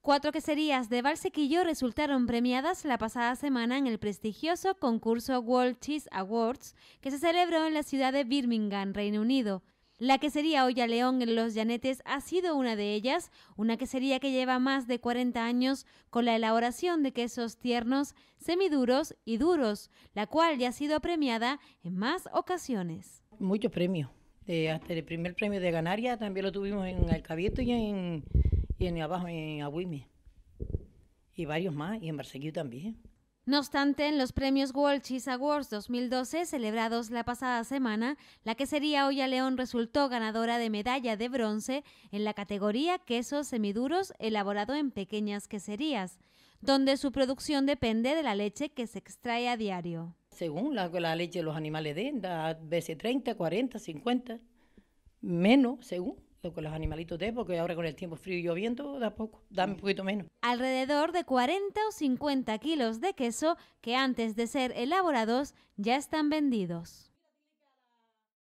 Cuatro queserías de Valsequillo resultaron premiadas la pasada semana en el prestigioso concurso World Cheese Awards que se celebró en la ciudad de Birmingham, Reino Unido. La quesería Olla León en Los Llanetes ha sido una de ellas, una quesería que lleva más de 40 años con la elaboración de quesos tiernos, semiduros y duros, la cual ya ha sido premiada en más ocasiones. Muchos premios. hasta el primer premio de Ganaria también lo tuvimos en Alcabieto y en y en abajo en Aguime. Y varios más, y en Barsequillo también. No obstante, en los premios World Cheese Awards 2012, celebrados la pasada semana, la quesería Olla León resultó ganadora de medalla de bronce en la categoría quesos semiduros elaborado en pequeñas queserías, donde su producción depende de la leche que se extrae a diario. Según la, leche leche los animales de a veces 30, 40, 50, menos, según lo que los animalitos den, porque ahora con el tiempo frío y lloviendo da poco, da un poquito menos. Alrededor de 40 o 50 kilos de queso que antes de ser elaborados ya están vendidos.